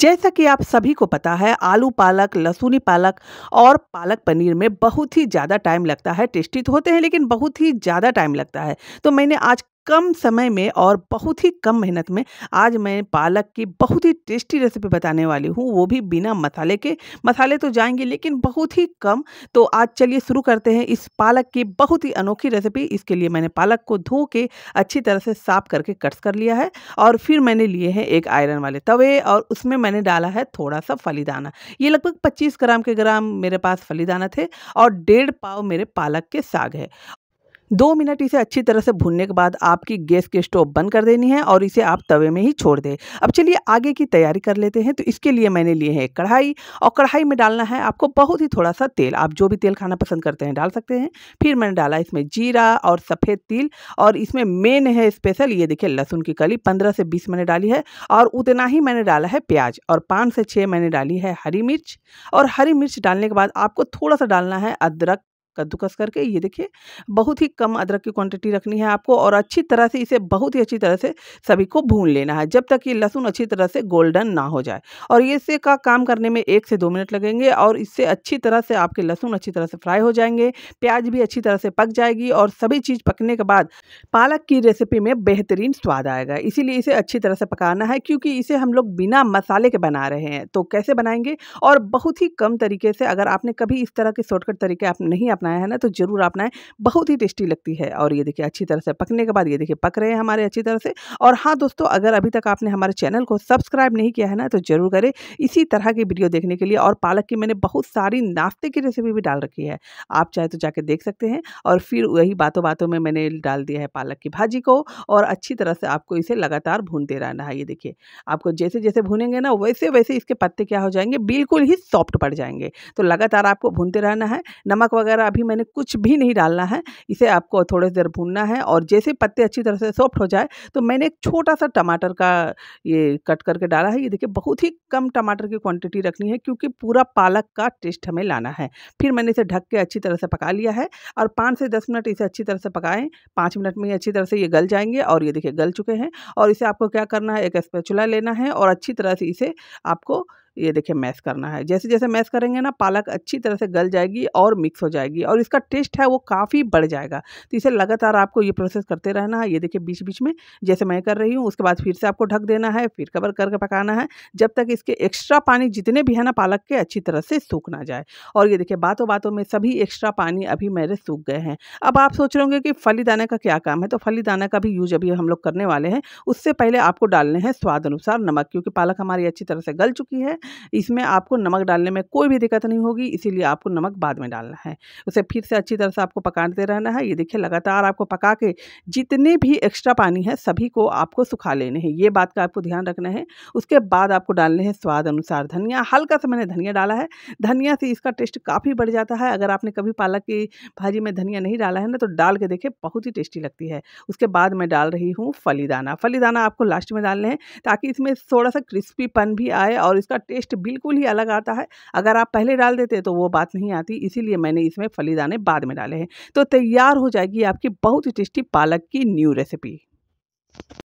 जैसा कि आप सभी को पता है आलू पालक लहसुनी पालक और पालक पनीर में बहुत ही ज़्यादा टाइम लगता है टेस्टी तो होते हैं लेकिन बहुत ही ज़्यादा टाइम लगता है तो मैंने आज कम समय में और बहुत ही कम मेहनत में आज मैं पालक की बहुत ही टेस्टी रेसिपी बताने वाली हूँ वो भी बिना मसाले के मसाले तो जाएंगे लेकिन बहुत ही कम तो आज चलिए शुरू करते हैं इस पालक की बहुत ही अनोखी रेसिपी इसके लिए मैंने पालक को धो के अच्छी तरह से साफ करके कट्स कर लिया है और फिर मैंने लिए हैं एक आयरन वाले तवे और उसमें मैंने डाला है थोड़ा सा फलीदाना ये लगभग पच्चीस ग्राम के ग्राम मेरे पास फलीदाना थे और डेढ़ पाव मेरे पालक के साग है दो मिनट इसे अच्छी तरह से भूनने के बाद आपकी गैस की स्टोव बंद कर देनी है और इसे आप तवे में ही छोड़ दें अब चलिए आगे की तैयारी कर लेते हैं तो इसके लिए मैंने लिए हैं कढ़ाई और कढ़ाई में डालना है आपको बहुत ही थोड़ा सा तेल आप जो भी तेल खाना पसंद करते हैं डाल सकते हैं फिर मैंने डाला इसमें जीरा और सफ़ेद तिल और इसमें मेन है स्पेशल ये देखिए लहसुन की कली पंद्रह से बीस मैंने डाली है और उतना ही मैंने डाला है प्याज और पाँच से छः मैंने डाली है हरी मिर्च और हरी मिर्च डालने के बाद आपको थोड़ा सा डालना है अदरक कद्दूकस करके ये देखिए बहुत ही कम अदरक की क्वांटिटी रखनी है आपको और अच्छी तरह से इसे बहुत ही अच्छी तरह से सभी को भून लेना है जब तक ये लहसुन अच्छी तरह से गोल्डन ना हो जाए और ये से का काम करने में एक से दो मिनट लगेंगे और इससे अच्छी तरह से आपके लहसुन अच्छी तरह से फ्राई हो जाएंगे प्याज भी अच्छी तरह से पक जाएगी और सभी चीज़ पकने के बाद पालक की रेसिपी में बेहतरीन स्वाद आएगा इसीलिए इसे अच्छी तरह से पकाना है क्योंकि इसे हम लोग बिना मसाले के बना रहे हैं तो कैसे बनाएंगे और बहुत ही कम तरीके से अगर आपने कभी इस तरह के शॉर्टकट तरीके आप नहीं अपनाया है ना तो ज़रूर अपनाएं बहुत ही टेस्टी लगती है और ये देखिए अच्छी तरह से पकने के बाद ये देखिए पक रहे हैं हमारे अच्छी तरह से और हाँ दोस्तों अगर अभी तक आपने हमारे चैनल को सब्सक्राइब नहीं किया है ना तो ज़रूर करें इसी तरह की वीडियो देखने के लिए और पालक की मैंने बहुत सारी नाश्ते की रेसिपी भी डाल रखी है आप चाहे तो जाके देख सकते हैं और फिर वही बातों बातों में मैंने डाल दिया है पालक की भाजी को और अच्छी तरह से आपको इसे लगातार भूनते रहना है ये देखिए आपको जैसे जैसे भूनेंगे ना वैसे वैसे इसके पत्ते क्या हो जाएंगे बिल्कुल ही सॉफ्ट पड़ जाएंगे तो लगातार आपको भूनते रहना है नमक वगैरह अभी मैंने कुछ भी नहीं डालना है इसे आपको थोड़ी देर भूनना है और जैसे पत्ते अच्छी तरह से सॉफ्ट हो जाए तो मैंने एक छोटा सा टमाटर का ये कट करके डाला है ये देखिए बहुत ही कम टमाटर की क्वांटिटी रखनी है क्योंकि पूरा पालक का टेस्ट हमें लाना है फिर मैंने इसे ढक के अच्छी तरह से पका लिया है और पाँच से दस मिनट इसे अच्छी तरह से पकाएं पाँच मिनट में अच्छी तरह से ये गल जाएंगे और ये देखिए गल चुके हैं और इसे आपको क्या करना है एक स्पेचुला लेना है और अच्छी तरह से इसे आपको ये देखिए मैश करना है जैसे जैसे मैश करेंगे ना पालक अच्छी तरह से गल जाएगी और मिक्स हो जाएगी और इसका टेस्ट है वो काफ़ी बढ़ जाएगा तो इसे लगातार आपको ये प्रोसेस करते रहना है ये देखिए बीच बीच में जैसे मैं कर रही हूँ उसके बाद फिर से आपको ढक देना है फिर कवर करके पकाना है जब तक इसके एक्स्ट्रा पानी जितने भी है ना पालक के अच्छी तरह से सूख ना जाए और ये देखिए बातों बातों में सभी एक्स्ट्रा पानी अभी मेरे सूख गए हैं अब आप सोच रहे होंगे कि फली दाना का क्या काम है तो फली दाना का भी यूज अभी हम लोग करने वाले हैं उससे पहले आपको डालने हैं स्वाद अनुसार नमक क्योंकि पालक हमारी अच्छी तरह से गल चुकी है इसमें आपको नमक डालने में कोई भी दिक्कत नहीं होगी इसीलिए आपको नमक बाद में डालना है उसे फिर से अच्छी तरह से आपको पकाते रहना है ये देखिए लगातार आपको पका के जितने भी एक्स्ट्रा पानी है सभी को आपको सुखा लेने हैं ये बात का आपको ध्यान रखना है उसके बाद आपको डालने हैं स्वाद अनुसार धनिया हल्का सा मैंने धनिया डाला है धनिया से इसका टेस्ट काफ़ी बढ़ जाता है अगर आपने कभी पालक की भाजी में धनिया नहीं डाला है ना तो डाल के देखिए बहुत ही टेस्टी लगती है उसके बाद मैं डाल रही हूँ फलीदाना फलीदाना आपको लास्ट में डालने हैं ताकि इसमें थोड़ा सा क्रिस्पीपन भी आए और इसका टेस्ट बिल्कुल ही अलग आता है अगर आप पहले डाल देते तो वो बात नहीं आती इसीलिए मैंने इसमें फली दाने बाद में डाले हैं तो तैयार हो जाएगी आपकी बहुत ही टेस्टी पालक की न्यू रेसिपी